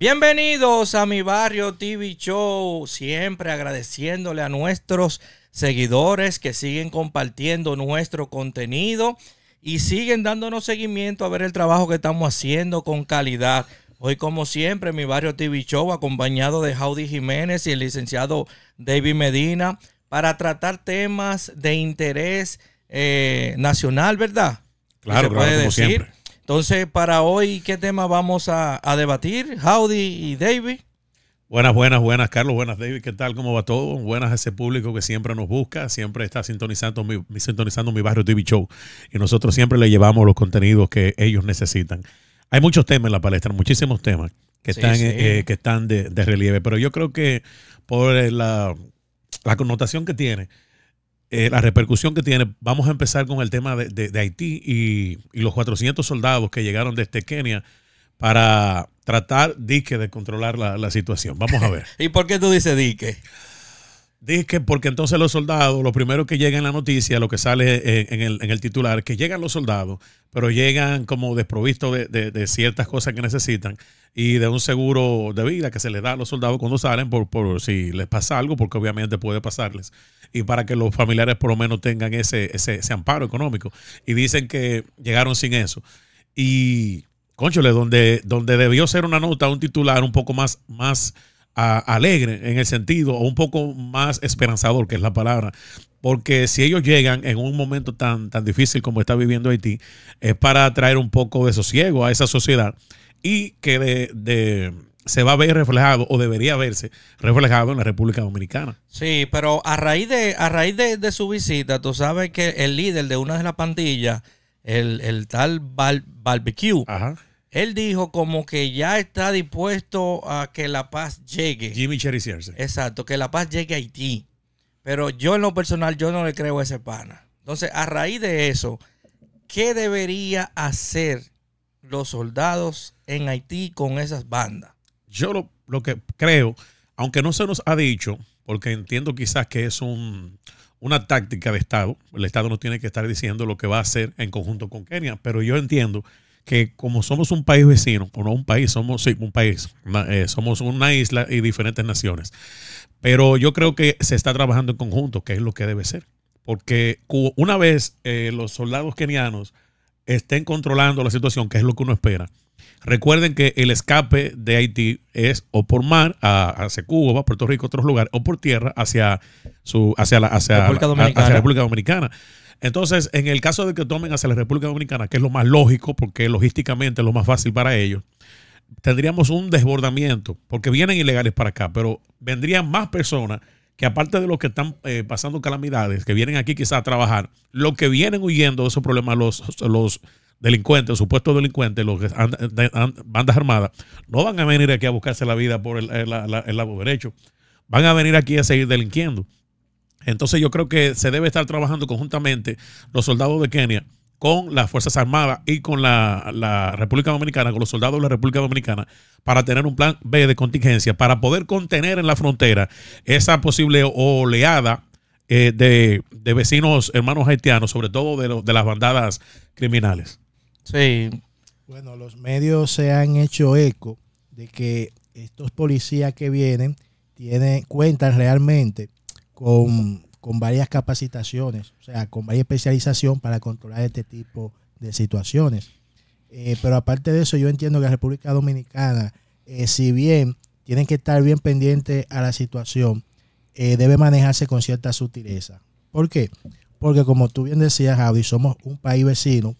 Bienvenidos a mi barrio TV Show, siempre agradeciéndole a nuestros seguidores que siguen compartiendo nuestro contenido y siguen dándonos seguimiento a ver el trabajo que estamos haciendo con calidad. Hoy, como siempre, mi barrio TV Show, acompañado de Jaudi Jiménez y el licenciado David Medina, para tratar temas de interés eh, nacional, ¿verdad? Claro, claro, como decir? Entonces, para hoy, ¿qué tema vamos a, debatir? Howdy y David. Buenas, buenas, buenas, Carlos. Buenas, David. ¿Qué tal? ¿Cómo va todo? Buenas a ese público que siempre nos busca, siempre está sintonizando mi, sintonizando mi barrio TV Show. Y nosotros siempre le llevamos los contenidos que ellos necesitan. Hay muchos temas en la palestra, muchísimos temas que están, eh, que están de, de, relieve, pero yo creo que por eh, la, la connotación que tiene, eh, la repercusión que tiene. Vamos a empezar con el tema de, de, Haití y, los 400 soldados que llegaron desde Kenia para tratar, dique, de controlar la, la situación. Vamos a ver. ¿Y por qué tú dices dique? Dije que porque entonces los soldados, lo primero que llega en la noticia, lo que sale eh, en el, en el titular, que llegan los soldados, pero llegan como desprovistos de, ciertas cosas que necesitan y de un seguro de vida que se les da a los soldados cuando salen por, por si les pasa algo, porque obviamente puede pasarles, y para que los familiares por lo menos tengan ese, ese, ese amparo económico. Y dicen que llegaron sin eso. Y, cónchale donde, donde debió ser una nota, un titular un poco más... más alegre en el sentido, o un poco más esperanzador, que es la palabra. Porque si ellos llegan en un momento tan, tan difícil como está viviendo Haití, es para traer un poco de sosiego a esa sociedad y que de, se va a ver reflejado o debería verse reflejado en la República Dominicana. Sí, pero a raíz de, a raíz de, su visita, tú sabes que el líder de una de las pandillas, el, tal Barbecue, Ajá. Él dijo como que ya está dispuesto a que la paz llegue. Jimmy Cherry Exacto, que la paz llegue a Haití. Pero yo en lo personal, yo no le creo a ese pana. Entonces, a raíz de eso, ¿qué debería hacer los soldados en Haití con esas bandas? Yo lo, que creo, aunque no se nos ha dicho, porque entiendo quizás que es un, una táctica de Estado, el Estado no tiene que estar diciendo lo que va a hacer en conjunto con Kenia, pero yo entiendo que como somos un país vecino, o no un país, somos un país, una, eh, somos una isla y diferentes naciones. Pero yo creo que se está trabajando en conjunto, que es lo que debe ser. Porque una vez eh, los soldados kenianos estén controlando la situación, que es lo que uno espera, Recuerden que el escape de Haití es o por mar hacia Cuba, Puerto Rico, otros lugares, o por tierra hacia su hacia la, hacia República Dominicana. Entonces, en el caso de que tomen hacia la República Dominicana, que es lo más lógico, porque logísticamente es lo más fácil para ellos, tendríamos un desbordamiento, porque vienen ilegales para acá, pero vendrían más personas que aparte de los que están eh, pasando calamidades, que vienen aquí quizás a trabajar, los que vienen huyendo de esos problemas, los, los delincuentes, supuestos delincuentes, los bandas armadas, no van a venir aquí a buscarse la vida por eh, el, lado derecho. Van a venir aquí a seguir delinquiendo. Entonces yo creo que se debe estar trabajando conjuntamente los soldados de Kenia con las Fuerzas Armadas y con la, República Dominicana, con los soldados de la República Dominicana, para tener un plan B de contingencia, para poder contener en la frontera esa posible oleada eh, de, vecinos hermanos haitianos, sobre todo de, de las bandadas criminales. Sí. Bueno, los medios se han hecho eco de que estos policías que vienen tienen, cuentan realmente con, varias capacitaciones, o sea, con varias especialización para controlar este tipo de situaciones. Eh, pero aparte de eso, yo entiendo que la República Dominicana, eh, si bien tienen que estar bien pendiente a la situación, eh, debe manejarse con cierta sutileza. ¿Por qué? Porque como tú bien decías, Javi, somos un país vecino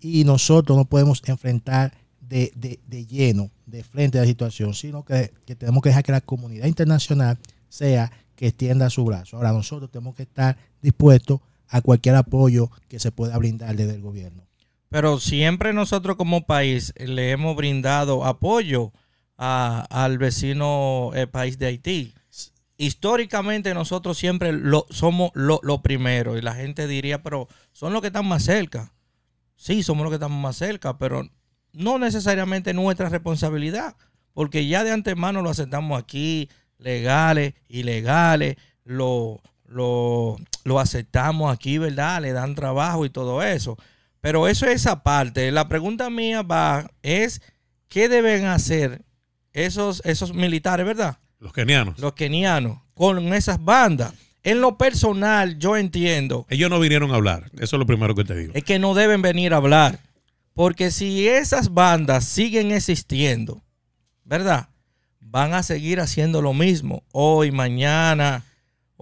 y nosotros no podemos enfrentar de, lleno, de frente a la situación, sino que, tenemos que dejar que la comunidad internacional sea que extienda su brazo. Ahora nosotros tenemos que estar dispuestos a cualquier apoyo que se pueda brindar desde el gobierno. Pero siempre nosotros como país le hemos brindado apoyo al vecino eh, país de Haití históricamente nosotros siempre lo, somos lo, lo, primero y la gente diría, pero son los que están más cerca sí, somos los que estamos más cerca, pero no necesariamente nuestra responsabilidad, porque ya de antemano lo aceptamos aquí, legales, ilegales, lo, lo, aceptamos aquí, ¿verdad? Le dan trabajo y todo eso. Pero eso es esa parte. La pregunta mía va, es, ¿qué deben hacer esos, esos militares, ¿verdad? Los kenianos. Los kenianos, con esas bandas. En lo personal, yo entiendo. Ellos no vinieron a hablar. Eso es lo primero que te digo. Es que no deben venir a hablar. Porque si esas bandas siguen existiendo, ¿verdad? Van a seguir haciendo lo mismo hoy, mañana.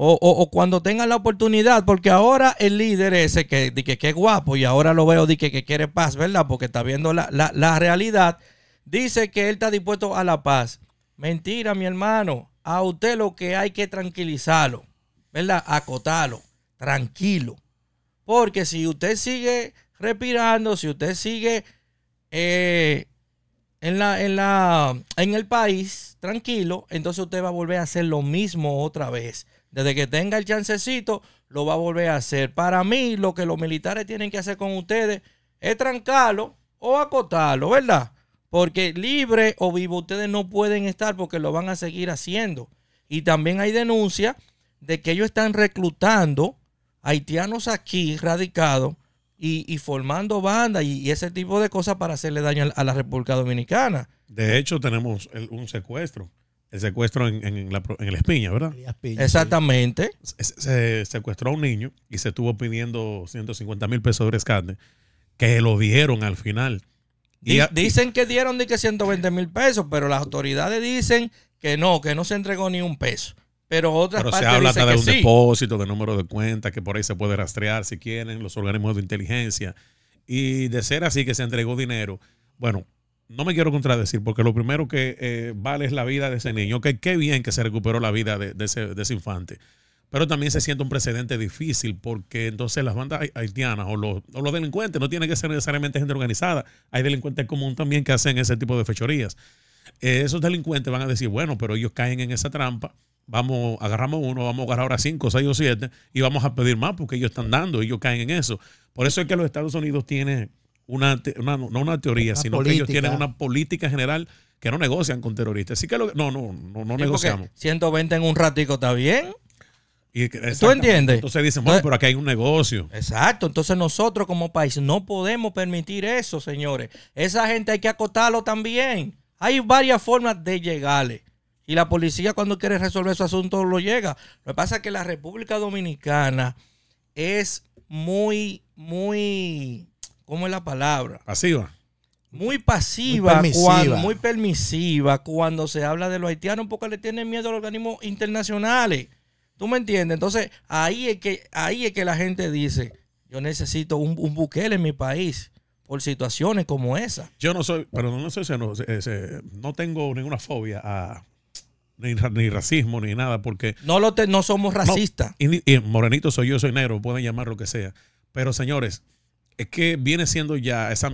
O, cuando tengan la oportunidad, porque ahora el líder ese que es que, guapo y ahora lo veo que, que quiere paz, ¿verdad? Porque está viendo la, realidad, dice que él está dispuesto a la paz. Mentira, mi hermano, a usted lo que hay que tranquilizarlo. ¿verdad? acotarlo tranquilo. Porque si usted sigue respirando, si usted sigue eh, en, la, en, la, en el país tranquilo, entonces usted va a volver a hacer lo mismo otra vez. Desde que tenga el chancecito, lo va a volver a hacer. Para mí, lo que los militares tienen que hacer con ustedes es trancarlo o acotarlo, ¿verdad? Porque libre o vivo ustedes no pueden estar porque lo van a seguir haciendo. Y también hay denuncias de que ellos están reclutando haitianos aquí radicados y, formando bandas y, ese tipo de cosas para hacerle daño a la República Dominicana. De hecho, tenemos un secuestro. El secuestro en, la, el Espiña, ¿verdad? Exactamente. Se, secuestró a un niño y se estuvo pidiendo 150 mil pesos de rescate, que lo dieron al final. dicen que dieron de que 120 mil pesos, pero las autoridades dicen que no, que no se entregó ni un peso. Pero se habla hasta de un depósito, de número de cuenta, que por ahí se puede rastrear si quieren, los organismos de inteligencia. Y de ser así que se entregó dinero, bueno, no me quiero contradecir, porque lo primero que eh, vale es la vida de ese niño. Que qué bien que se recuperó la vida de, ese, infante. Pero también se siente un precedente difícil, porque entonces las bandas haitianas o los, delincuentes no tienen que ser necesariamente gente organizada. Hay delincuentes comunes también que hacen ese tipo de fechorías. Eh, esos delincuentes van a decir, bueno, pero ellos caen en esa trampa vamos, agarramos uno, vamos a agarrar ahora cinco, seis o siete y vamos a pedir más porque ellos están dando, ellos caen en eso. Por eso es que los Estados Unidos tienen una, una no una teoría, sino que ellos tienen una política general que no negocian con terroristas. Así que no, no, no, no negociamos. 120 en un ratico está bien. ¿Tú entiendes? Entonces dicen, bueno, pero acá hay un negocio. Exacto, entonces nosotros como país no podemos permitir eso, señores. Esa gente hay que acotarlo también. Hay varias formas de llegarle. Y la policía cuando quiere resolver su asunto lo llega. Lo que pasa es que la República Dominicana es muy, muy, ¿cómo es la palabra? Pasiva. Muy pasiva, muy permisiva. Cuando, muy permisiva cuando se habla de los haitianos porque le tienen miedo a los organismos internacionales. ¿Tú me entiendes? Entonces, ahí es que, ahí es que la gente dice, yo necesito un, un buquel en mi país por situaciones como esa. Yo no soy, pero no, no sé, no tengo ninguna fobia a ni, racismo, ni nada, porque... No, lo no somos racistas. y, morenito soy yo, soy negro, pueden llamar lo que sea. Pero señores, es que viene siendo ya esa,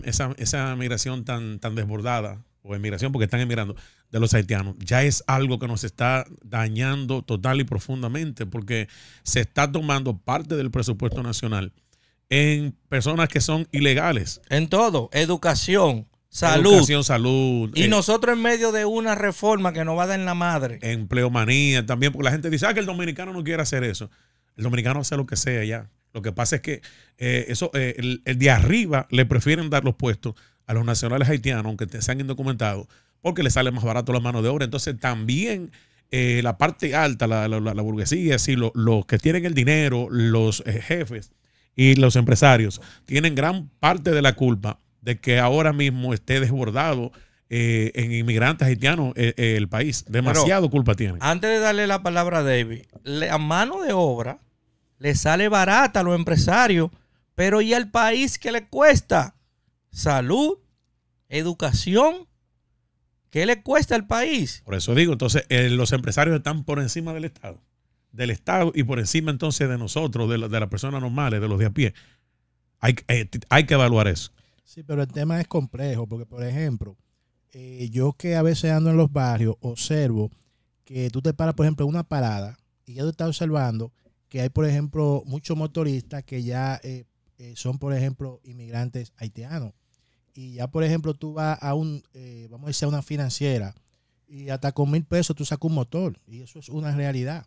migración tan, tan desbordada, o emigración, porque están emigrando, de los haitianos, ya es algo que nos está dañando total y profundamente, porque se está tomando parte del presupuesto nacional en personas que son ilegales. En todo, educación, salud. Y eh, nosotros en medio de una reforma que nos va a dar en la madre. Empleomanía también, porque la gente dice, ah, que el dominicano no quiere hacer eso. El dominicano hace lo que sea ya. Lo que pasa es que eh, eso, eh, el, de arriba le prefieren dar los puestos a los nacionales haitianos, aunque sean indocumentados, porque le sale más barato la mano de obra. Entonces también la parte alta, la, burguesía, así, los que tienen el dinero, los jefes y los empresarios, tienen gran parte de la culpa de que ahora mismo esté desbordado eh, en inmigrantes haitianos eh, eh, el país. Demasiado culpa tiene. Antes de darle la palabra a David, la mano de obra le sale barata a los empresarios. Pero ¿y al país qué le cuesta? Salud, educación. ¿Qué le cuesta al país? Por eso digo, entonces los empresarios están por encima del Estado. Del Estado y por encima entonces de nosotros, de, las personas normales, de los de a pie. Hay, hay que evaluar eso. Sí, pero el tema es complejo, porque por ejemplo, eh, yo que a veces ando en los barrios, observo que tú te paras, por ejemplo, en una parada y ya tú estás observando que hay, por ejemplo, muchos motoristas que ya eh, eh, son, por ejemplo, inmigrantes haitianos. Y ya, por ejemplo, tú vas a un, vamos a decir, a una financiera y hasta con mil pesos tú sacas un motor. Y eso es una realidad.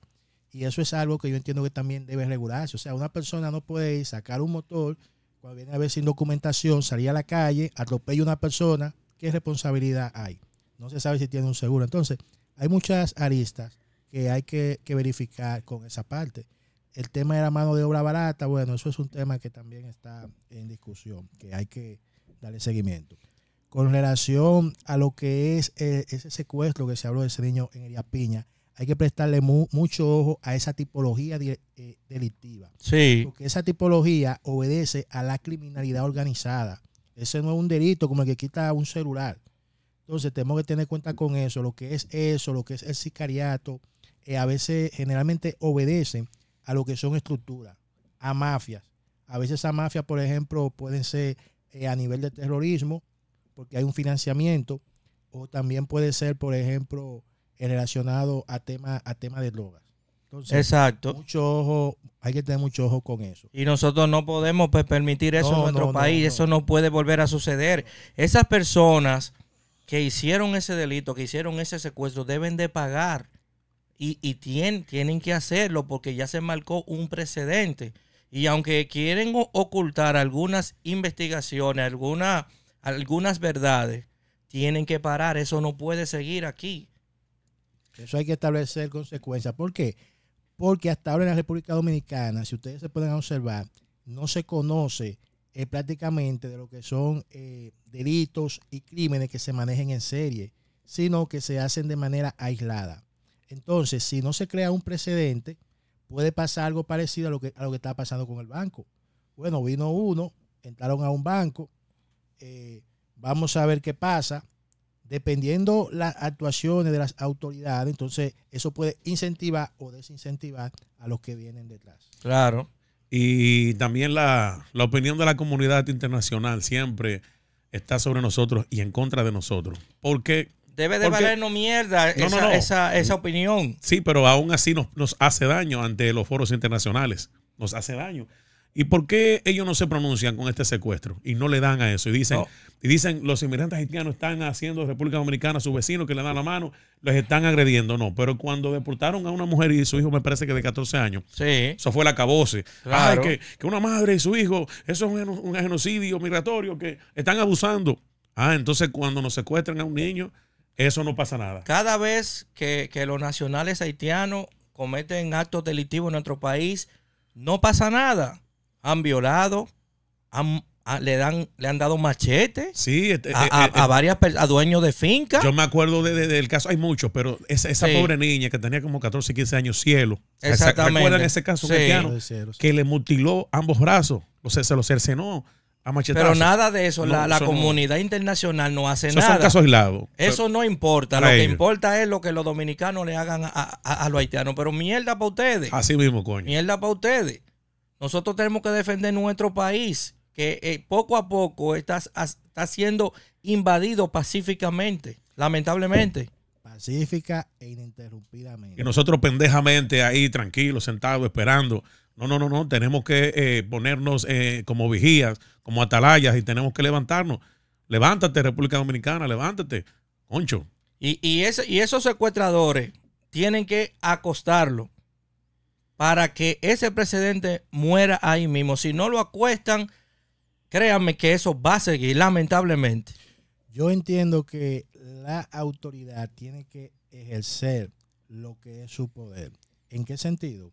Y eso es algo que yo entiendo que también debe regularse. O sea, una persona no puede sacar un motor cuando viene a ver sin documentación, salía a la calle, atropella a una persona, ¿qué responsabilidad hay? No se sabe si tiene un seguro. Entonces, hay muchas aristas que hay que, verificar con esa parte. El tema de la mano de obra barata, bueno, eso es un tema que también está en discusión, que hay que darle seguimiento. Con relación a lo que es eh, ese secuestro que se habló de ese niño en Iriapiña, hay que prestarle mucho ojo a esa tipología eh, delictiva. Sí. Porque esa tipología obedece a la criminalidad organizada. Ese no es un delito como el que quita un celular. Entonces tenemos que tener cuenta con eso, lo que es eso, lo que es el sicariato. Eh, a veces generalmente obedecen a lo que son estructuras, a mafias. A veces esa mafia, por ejemplo, pueden ser eh, a nivel de terrorismo, porque hay un financiamiento, o también puede ser, por ejemplo, relacionado a tema a tema de drogas. Entonces, Exacto. Mucho ojo, hay que tener mucho ojo con eso. Y nosotros no podemos pues, permitir eso en nuestro país, eso no puede volver a suceder. Esas personas que hicieron ese delito, que hicieron ese secuestro, deben de pagar y, tienen, tienen que hacerlo porque ya se marcó un precedente. Y aunque quieren ocultar algunas investigaciones, alguna, algunas verdades, tienen que parar, eso no puede seguir aquí. Eso hay que establecer consecuencias. ¿Por qué? Porque hasta ahora en la República Dominicana, si ustedes se pueden observar, no se conoce eh, prácticamente de lo que son eh, delitos y crímenes que se manejen en serie, sino que se hacen de manera aislada. Entonces, si no se crea un precedente, puede pasar algo parecido a lo que, lo que está pasando con el banco. Bueno, vino uno, entraron a un banco, eh, vamos a ver qué pasa. Dependiendo las actuaciones de las autoridades, entonces eso puede incentivar o desincentivar a los que vienen detrás. Claro. Y también la, opinión de la comunidad internacional siempre está sobre nosotros y en contra de nosotros. Porque Debe de valernos mierda esa, opinión. Sí, pero aún así nos, nos, hace daño ante los foros internacionales. Nos hace daño. ¿Y por qué ellos no se pronuncian con este secuestro y no le dan a eso? Y dicen, y dicen los inmigrantes haitianos están haciendo República Dominicana a sus vecinos que le dan la mano, les están agrediendo. No, pero cuando deportaron a una mujer y su hijo, me parece que de 14 años, eso fue la cabose. Ay, que, una madre y su hijo, eso es un, genocidio migratorio que están abusando. Ah, entonces cuando nos secuestran a un niño, eso no pasa nada. Cada vez que, que los nacionales haitianos cometen actos delictivos en nuestro país, no pasa nada han violado, le, dan, le han dado machete eh, eh, a, eh, varias dueños de fincas. Yo me acuerdo del caso, hay muchos, pero esa, pobre niña que tenía como 14, 15 años, cielo. Exactamente. ¿Recuerdan ese caso Que le mutiló ambos brazos, o sea, se lo cercenó. A Pero nada de eso, la, comunidad internacional no hace eso nada. Son casos aislados. Eso no importa, lo que importa es lo que los dominicanos le hagan a, a los haitianos. Pero mierda para ustedes. Así mismo, coño. Mierda para ustedes. Nosotros tenemos que defender nuestro país, que eh, poco a poco está, siendo invadido pacíficamente, lamentablemente. Pacífica e ininterrumpidamente. Y nosotros pendejamente ahí, tranquilos, sentados, esperando. No, no, no, no. Tenemos que eh, ponernos eh, como vigías, como atalayas y tenemos que levantarnos. Levántate, República Dominicana, levántate, concho. Y, y, ese, y esos secuestradores tienen que acostarlo para que ese presidente muera ahí mismo. Si no lo acuestan, créanme que eso va a seguir, lamentablemente. Yo entiendo que la autoridad tiene que ejercer lo que es su poder. ¿En qué sentido?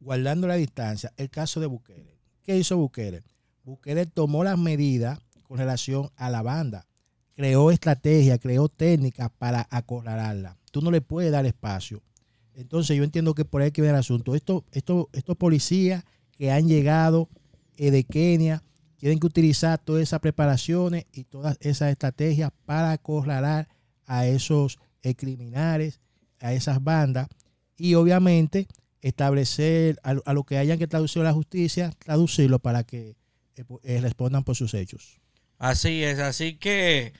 Guardando la distancia, el caso de Bukele. ¿Qué hizo Bukele? Bukele tomó las medidas con relación a la banda, creó estrategia, creó técnicas para acorralarla. Tú no le puedes dar espacio entonces yo entiendo que por ahí que viene el asunto. Esto, esto, estos policías que han llegado eh, de Kenia tienen que utilizar todas esas preparaciones y todas esas estrategias para acorralar a esos eh, criminales, a esas bandas y obviamente establecer a, lo que hayan que traducir a la justicia, traducirlo para que eh, respondan por sus hechos. Así es, así que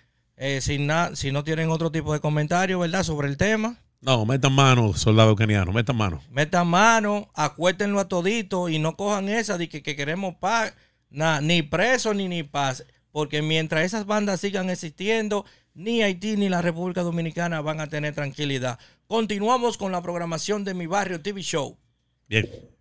si, si no tienen otro tipo de comentario, ¿verdad? Sobre el tema. No, metan mano, soldado ucraniano, metan mano. Metan mano, acuétenlo a todito y no cojan esa de que, queremos paz, ni preso ni, ni paz. Porque mientras esas bandas sigan existiendo, ni Haití ni la República Dominicana van a tener tranquilidad. Continuamos con la programación de Mi Barrio TV Show. Bien.